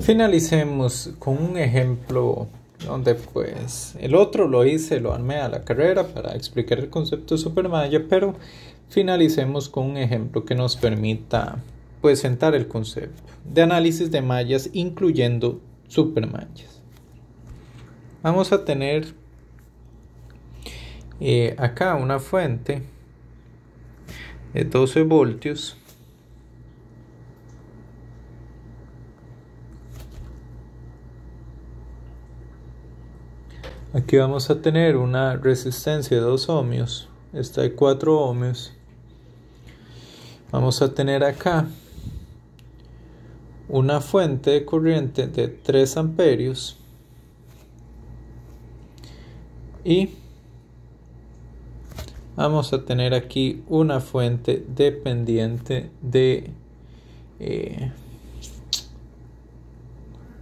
Finalicemos con un ejemplo donde pues el otro lo hice, lo armé a la carrera para explicar el concepto de supermaya pero finalicemos con un ejemplo que nos permita presentar pues, el concepto de análisis de mallas incluyendo supermallas. Vamos a tener eh, acá una fuente de 12 voltios Aquí vamos a tener una resistencia de 2 ohmios. Esta de 4 ohmios. Vamos a tener acá una fuente de corriente de 3 amperios. Y vamos a tener aquí una fuente dependiente de... Eh,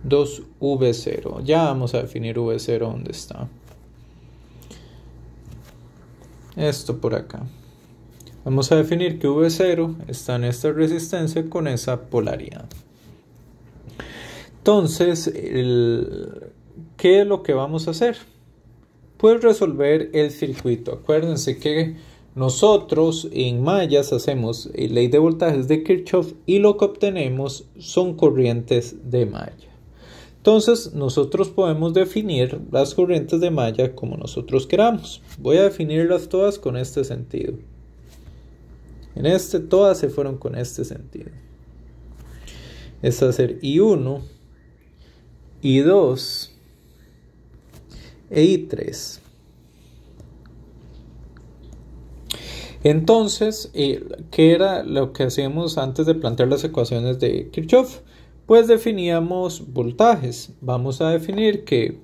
2v0. Ya vamos a definir v0 dónde está. Esto por acá. Vamos a definir que v0 está en esta resistencia con esa polaridad. Entonces, ¿qué es lo que vamos a hacer? Pues resolver el circuito. Acuérdense que nosotros en mallas hacemos eh, ley de voltajes de Kirchhoff y lo que obtenemos son corrientes de malla. Entonces nosotros podemos definir las corrientes de malla como nosotros queramos. Voy a definirlas todas con este sentido. En este todas se fueron con este sentido. Es hacer I1, I2 e I3. Entonces, eh, ¿qué era lo que hacíamos antes de plantear las ecuaciones de Kirchhoff? pues definíamos voltajes. Vamos a definir que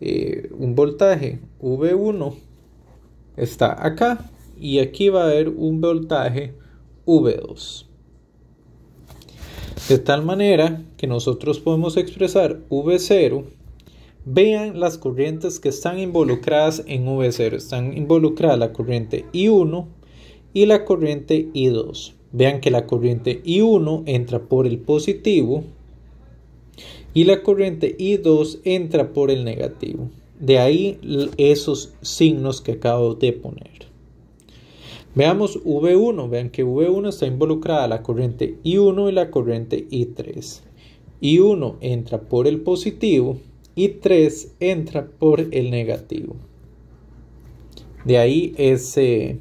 eh, un voltaje V1 está acá y aquí va a haber un voltaje V2. De tal manera que nosotros podemos expresar V0. Vean las corrientes que están involucradas en V0. Están involucradas la corriente I1 y la corriente I2. Vean que la corriente I1 entra por el positivo y la corriente I2 entra por el negativo. De ahí esos signos que acabo de poner. Veamos V1. Vean que V1 está involucrada la corriente I1 y la corriente I3. I1 entra por el positivo y 3 entra por el negativo. De ahí ese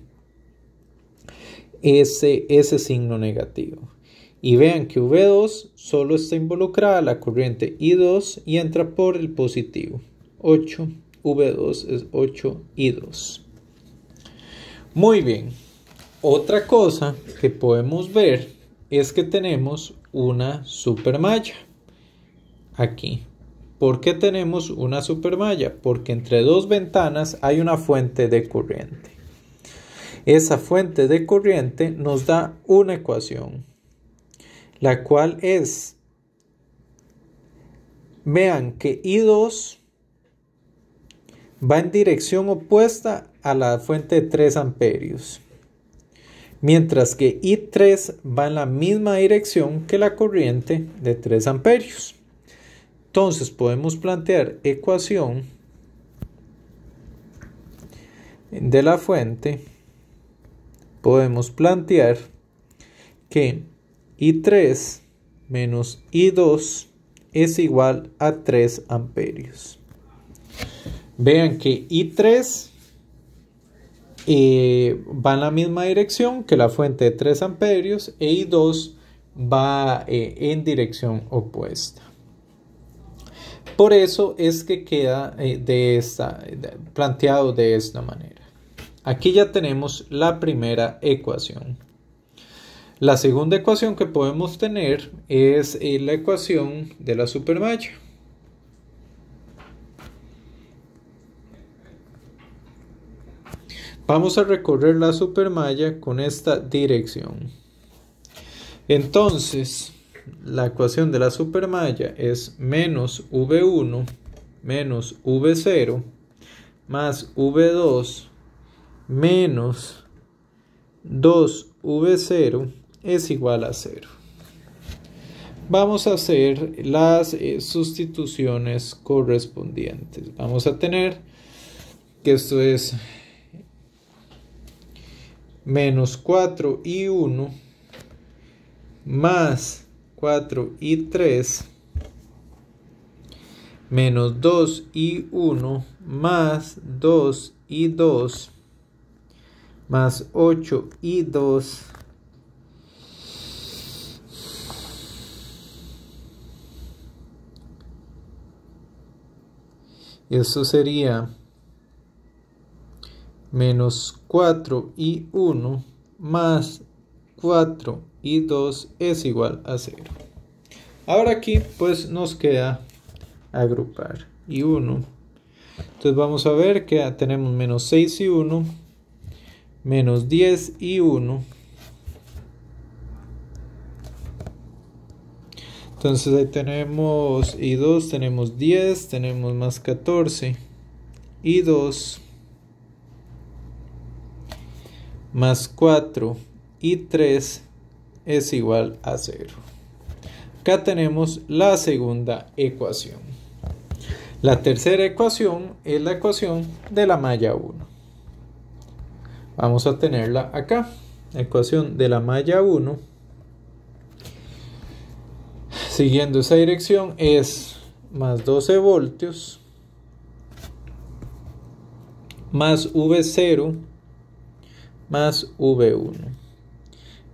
ese, ese signo negativo. Y vean que V2 solo está involucrada la corriente I2 y entra por el positivo. 8, V2 es 8, I2. Muy bien. Otra cosa que podemos ver es que tenemos una supermalla aquí. ¿Por qué tenemos una supermalla? Porque entre dos ventanas hay una fuente de corriente. Esa fuente de corriente nos da una ecuación, la cual es, vean que I2 va en dirección opuesta a la fuente de 3 amperios, mientras que I3 va en la misma dirección que la corriente de 3 amperios. Entonces podemos plantear ecuación de la fuente podemos plantear que I3 menos I2 es igual a 3 amperios. Vean que I3 eh, va en la misma dirección que la fuente de 3 amperios e I2 va eh, en dirección opuesta. Por eso es que queda eh, de planteado de esta manera. Aquí ya tenemos la primera ecuación. La segunda ecuación que podemos tener es eh, la ecuación de la supermalla. Vamos a recorrer la supermalla con esta dirección. Entonces, la ecuación de la supermalla es menos V1 menos V0 más V2 menos 2v0 es igual a 0. Vamos a hacer las eh, sustituciones correspondientes. Vamos a tener que esto es menos 4 y 1 más 4 y 3 menos 2 y 1 más 2 y 2 más 8 y 2 eso sería menos 4 y 1 más 4 y 2 es igual a 0 ahora aquí pues nos queda agrupar y 1 entonces vamos a ver que tenemos menos 6 y 1 menos 10 y 1. Entonces ahí tenemos y 2, tenemos 10, tenemos más 14 y 2 más 4 y 3 es igual a 0. Acá tenemos la segunda ecuación. La tercera ecuación es la ecuación de la malla 1. Vamos a tenerla acá. La Ecuación de la malla 1. Siguiendo esa dirección es más 12 voltios más V0 más V1.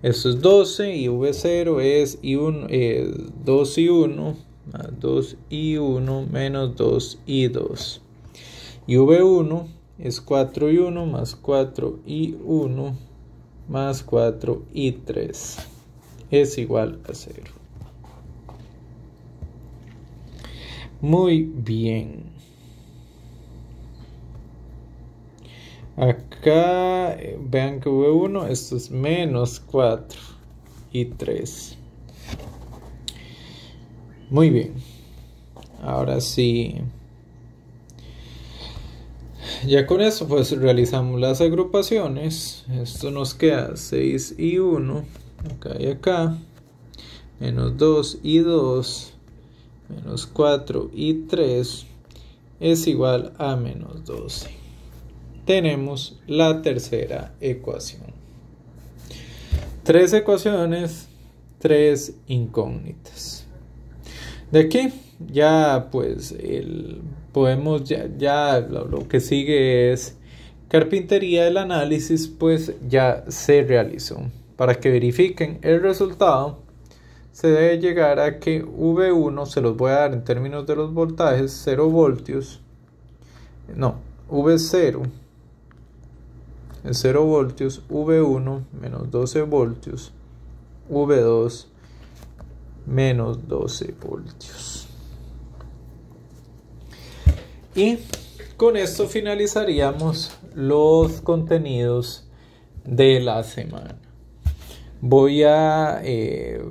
eso es 12 y V0 es, 2 y 1 más 2 y 1 menos 2 y 2. Y V1 es 4 y 1 más 4 y 1 más 4 y 3 es igual a 0. Muy bien. Acá eh, vean que v 1, esto es menos 4 y 3. Muy bien. Ahora sí ya con eso pues realizamos las agrupaciones. Esto nos queda 6 y 1. Acá y acá. Menos 2 y 2. Menos 4 y 3 es igual a menos 12. Tenemos la tercera ecuación. Tres ecuaciones, tres incógnitas. De aquí ya pues podemos, ya, lo, lo que sigue es carpintería del análisis pues ya se realizó. Para que verifiquen el resultado se debe llegar a que V1 se los voy a dar en términos de los voltajes 0 voltios no, V0 es 0 voltios V1 menos 12 voltios V2 menos 12 voltios y con esto finalizaríamos los contenidos de la semana. Voy a eh,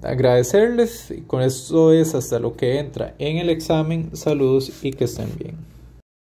agradecerles y Con esto es hasta lo que entra en el examen. Saludos y que estén bien.